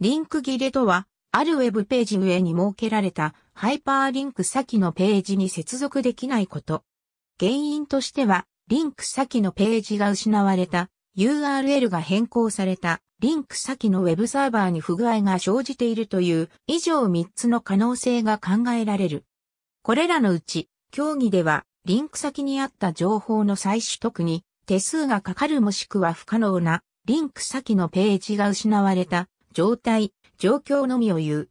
リンク切れとは、あるウェブページ上に設けられたハイパーリンク先のページに接続できないこと。原因としては、リンク先のページが失われた、URL が変更された、リンク先のウェブサーバーに不具合が生じているという以上3つの可能性が考えられる。これらのうち、競技では、リンク先にあった情報の再取得に手数がかかるもしくは不可能なリンク先のページが失われた状態、状況のみを言う。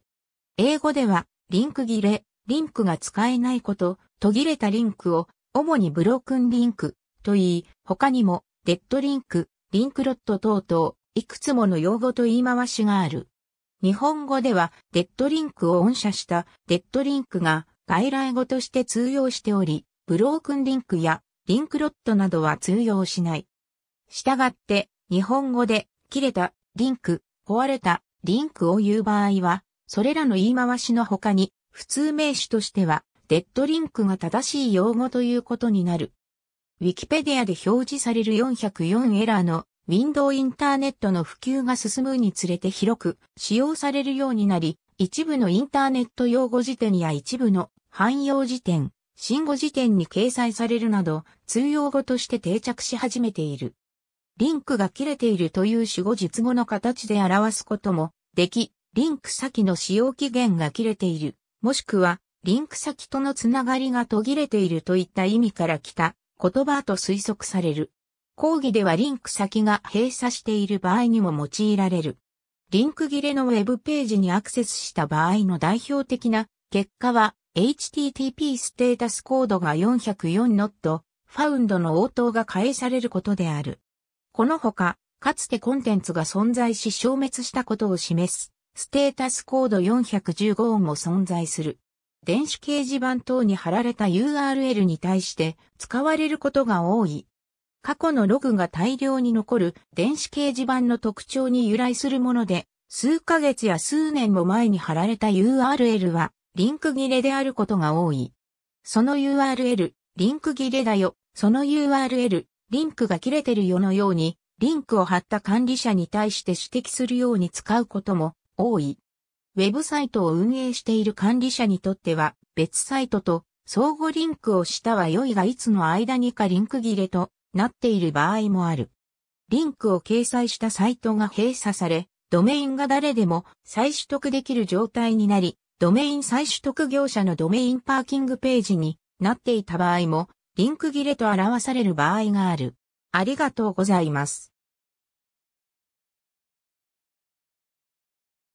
英語では、リンク切れ、リンクが使えないこと、途切れたリンクを、主にブロークンリンクと言い、他にも、デッドリンク、リンクロット等々、いくつもの用語と言い回しがある。日本語では、デッドリンクを音社したデッドリンクが外来語として通用しており、ブロークンリンクやリンクロットなどは通用しない。したがって、日本語で切れたリンク、壊れたリンクを言う場合は、それらの言い回しの他に、普通名詞としては、デッドリンクが正しい用語ということになる。ウィキペディアで表示される404エラーの w i n d o w インターネットの普及が進むにつれて広く使用されるようになり、一部のインターネット用語辞典や一部の汎用辞典、新語辞典に掲載されるなど、通用語として定着し始めている。リンクが切れているという主語述語の形で表すこともでき、リンク先の使用期限が切れている、もしくは、リンク先とのつながりが途切れているといった意味から来た言葉と推測される。講義ではリンク先が閉鎖している場合にも用いられる。リンク切れのウェブページにアクセスした場合の代表的な結果は http ステータスコードが404ノットファウンドの応答が返されることである。このほか、かつてコンテンツが存在し消滅したことを示す、ステータスコード415音も存在する。電子掲示板等に貼られた URL に対して使われることが多い。過去のログが大量に残る電子掲示板の特徴に由来するもので、数ヶ月や数年も前に貼られた URL はリンク切れであることが多い。その URL、リンク切れだよ、その URL、リンクが切れてるよのように、リンクを貼った管理者に対して指摘するように使うことも多い。ウェブサイトを運営している管理者にとっては、別サイトと相互リンクをしたは良いがいつの間にかリンク切れとなっている場合もある。リンクを掲載したサイトが閉鎖され、ドメインが誰でも再取得できる状態になり、ドメイン再取得業者のドメインパーキングページになっていた場合もリンク切れと表される場合がある。ありがとうございます。